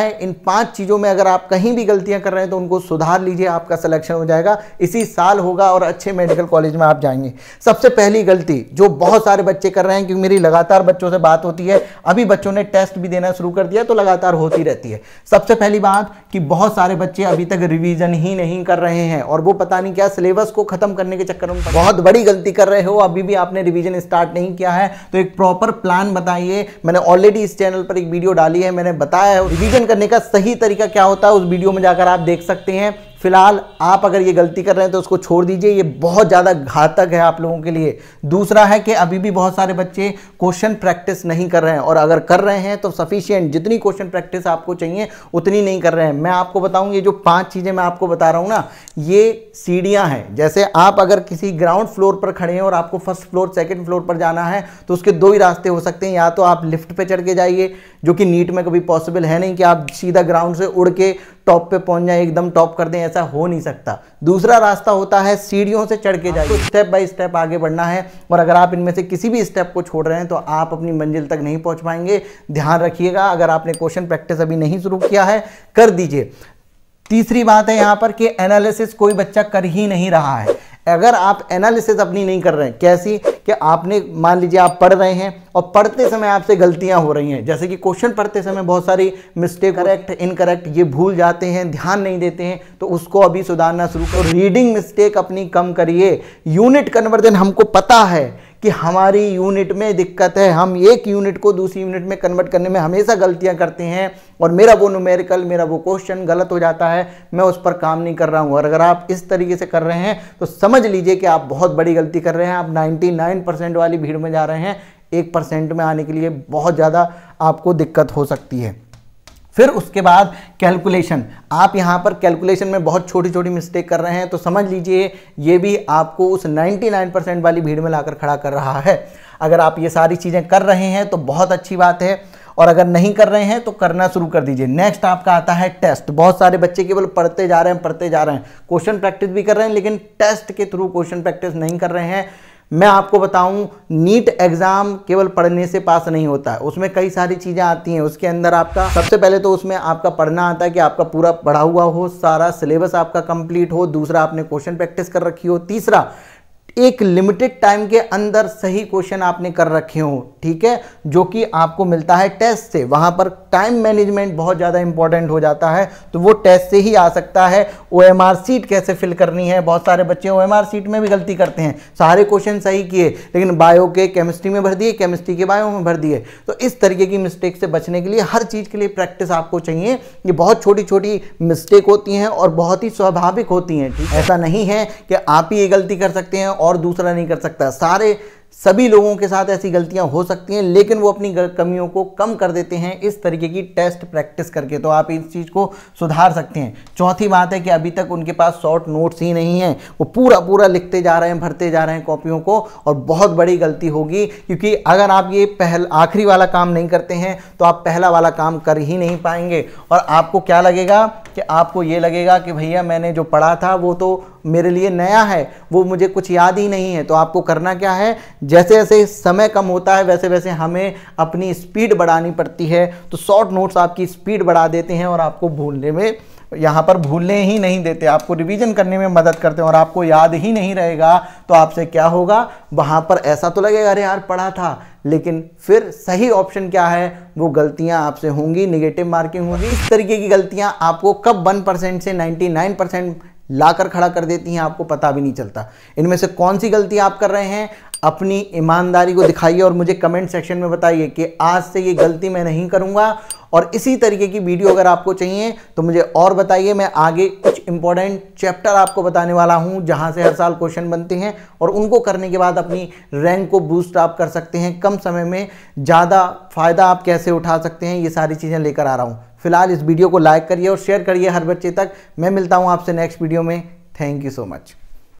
है इन पांच चीज़ों में अगर आप कहीं भी गलतियां कर रहे हैं तो उनको सुधार लीजिए आपका सिलेक्शन हो जाएगा इसी साल होगा और अच्छे मेडिकल कॉलेज में आप जाएंगे सबसे पहली गलती जो बहुत सारे बच्चे कर रहे हैं क्योंकि मेरी लगातार बच्चों से बात होती है अभी बच्चों ने टेस्ट भी देना शुरू कर दिया तो लगातार होती रहती है सबसे पहली बात कि बहुत सारे बच्चे अभी तक रिविज़न ही नहीं कर रहे हैं और वो पता नहीं क्या सिलेबस को ख़त्म करने के चक्कर में बहुत बड़ी गलती कर रहे हो अभी भी आपने रिविज़न स्टार्ट नहीं किया है तो एक प्रॉपर प्लान बताइए मैंने ऑलरेडी इस चैनल पर एक वीडियो डाली है मैंने बताया है रिविज़न करने का सही तरीका क्या होता है उस वीडियो में जाकर आप देख सकते हैं फ़िलहाल आप अगर ये गलती कर रहे हैं तो उसको छोड़ दीजिए ये बहुत ज़्यादा घातक है आप लोगों के लिए दूसरा है कि अभी भी बहुत सारे बच्चे क्वेश्चन प्रैक्टिस नहीं कर रहे हैं और अगर कर रहे हैं तो सफिशियंट जितनी क्वेश्चन प्रैक्टिस आपको चाहिए उतनी नहीं कर रहे हैं मैं आपको बताऊँ ये जो पाँच चीज़ें मैं आपको बता रहा हूँ ना ये सीढ़ियाँ हैं जैसे आप अगर किसी ग्राउंड फ्लोर पर खड़े हैं और आपको फर्स्ट फ्लोर सेकेंड फ्लोर पर जाना है तो उसके दो ही रास्ते हो सकते हैं या तो आप लिफ्ट पर चढ़ के जाइए जो कि नीट में कभी पॉसिबल है नहीं कि आप सीधा ग्राउंड से उड़ के टॉप पे पहुंच जाए एकदम टॉप कर दें ऐसा हो नहीं सकता दूसरा रास्ता होता है सीढ़ियों से चढ़ के जाए स्टेप बाय स्टेप आगे बढ़ना है और अगर आप इनमें से किसी भी स्टेप को छोड़ रहे हैं तो आप अपनी मंजिल तक नहीं पहुंच पाएंगे ध्यान रखिएगा अगर आपने क्वेश्चन प्रैक्टिस अभी नहीं शुरू किया है कर दीजिए तीसरी बात है यहाँ पर कि एनालिसिस कोई बच्चा कर ही नहीं रहा है अगर आप एनालिसिस अपनी नहीं कर रहे हैं कैसी कि आपने मान लीजिए आप पढ़ रहे हैं और पढ़ते समय आपसे गलतियां हो रही हैं जैसे कि क्वेश्चन पढ़ते समय बहुत सारी मिस्टेक करेक्ट इनकरेक्ट ये भूल जाते हैं ध्यान नहीं देते हैं तो उसको अभी सुधारना शुरू करो रीडिंग मिस्टेक अपनी कम करिए यूनिट कन्वर्जन हमको पता है कि हमारी यूनिट में दिक्कत है हम एक यूनिट को दूसरी यूनिट में कन्वर्ट करने में हमेशा गलतियां करते हैं और मेरा वो न्यूमेरिकल मेरा वो क्वेश्चन गलत हो जाता है मैं उस पर काम नहीं कर रहा हूँ और अगर आप इस तरीके से कर रहे हैं तो समझ लीजिए कि आप बहुत बड़ी गलती कर रहे हैं आप नाइन्टी वाली भीड़ में जा रहे हैं एक परसेंट में आने के लिए बहुत ज़्यादा आपको दिक्कत हो सकती है फिर उसके बाद कैलकुलेशन आप यहाँ पर कैलकुलेशन में बहुत छोटी छोटी मिस्टेक कर रहे हैं तो समझ लीजिए ये भी आपको उस 99 परसेंट वाली भीड़ में लाकर खड़ा कर रहा है अगर आप ये सारी चीज़ें कर रहे हैं तो बहुत अच्छी बात है और अगर नहीं कर रहे हैं तो करना शुरू कर दीजिए नेक्स्ट आपका आता है टेस्ट बहुत सारे बच्चे केवल पढ़ते जा रहे हैं पढ़ते जा रहे हैं क्वेश्चन प्रैक्टिस भी कर रहे हैं लेकिन टेस्ट के थ्रू क्वेश्चन प्रैक्टिस नहीं कर रहे हैं मैं आपको बताऊं नीट एग्ज़ाम केवल पढ़ने से पास नहीं होता है उसमें कई सारी चीज़ें आती हैं उसके अंदर आपका सबसे पहले तो उसमें आपका पढ़ना आता है कि आपका पूरा पढ़ा हुआ हो सारा सिलेबस आपका कंप्लीट हो दूसरा आपने क्वेश्चन प्रैक्टिस कर रखी हो तीसरा एक लिमिटेड टाइम के अंदर सही क्वेश्चन आपने कर रखे हो ठीक है जो कि आपको मिलता है टेस्ट से वहाँ पर टाइम मैनेजमेंट बहुत ज़्यादा इंपॉर्टेंट हो जाता है तो वो टेस्ट से ही आ सकता है ओ एम आर सीट कैसे फिल करनी है बहुत सारे बच्चे ओ एम आर सीट में भी गलती करते हैं सारे क्वेश्चन सही किए लेकिन बायो के केमिस्ट्री में भर दिए केमिस्ट्री के बायो में भर दिए तो इस तरीके की मिस्टेक से बचने के लिए हर चीज़ के लिए प्रैक्टिस आपको चाहिए ये बहुत छोटी छोटी मिस्टेक होती हैं और बहुत ही स्वाभाविक होती हैं ऐसा नहीं है कि आप ही ये गलती कर सकते हैं और दूसरा नहीं कर सकता सारे सभी लोगों के साथ ऐसी गलतियां हो सकती हैं लेकिन वो अपनी कमियों को कम कर देते हैं इस तरीके की टेस्ट प्रैक्टिस करके तो आप इस चीज़ को सुधार सकते हैं चौथी बात है कि अभी तक उनके पास शॉर्ट नोट्स ही नहीं हैं वो पूरा पूरा लिखते जा रहे हैं भरते जा रहे हैं कॉपियों को और बहुत बड़ी गलती होगी क्योंकि अगर आप ये पहल आखिरी वाला काम नहीं करते हैं तो आप पहला वाला काम कर ही नहीं पाएंगे और आपको क्या लगेगा कि आपको ये लगेगा कि भैया मैंने जो पढ़ा था वो तो मेरे लिए नया है वो मुझे कुछ याद ही नहीं है तो आपको करना क्या है जैसे जैसे समय कम होता है वैसे वैसे हमें अपनी स्पीड बढ़ानी पड़ती है तो शॉर्ट नोट्स आपकी स्पीड बढ़ा देते हैं और आपको भूलने में यहाँ पर भूलने ही नहीं देते आपको रिवीजन करने में मदद करते हैं और आपको याद ही नहीं रहेगा तो आपसे क्या होगा वहाँ पर ऐसा तो लगेगा अरे यार पढ़ा था लेकिन फिर सही ऑप्शन क्या है वो गलतियाँ आपसे होंगी निगेटिव मार्किंग होगी इस तरीके की गलतियाँ आपको कब वन परसेंट से नाइन्टी नाइन परसेंट लाकर खड़ा कर देती हैं आपको पता भी नहीं चलता इनमें से कौन सी गलती आप कर रहे हैं अपनी ईमानदारी को दिखाइए और मुझे कमेंट सेक्शन में बताइए कि आज से ये गलती मैं नहीं करूँगा और इसी तरीके की वीडियो अगर आपको चाहिए तो मुझे और बताइए मैं आगे कुछ इंपॉर्टेंट चैप्टर आपको बताने वाला हूँ जहाँ से हर साल क्वेश्चन बनते हैं और उनको करने के बाद अपनी रैंक को बूस्ट आप कर सकते हैं कम समय में ज़्यादा फ़ायदा आप कैसे उठा सकते हैं ये सारी चीज़ें लेकर आ रहा हूँ फिलहाल इस वीडियो को लाइक करिए और शेयर करिए हर बच्चे तक मैं मिलता हूँ आपसे नेक्स्ट वीडियो में थैंक यू सो मच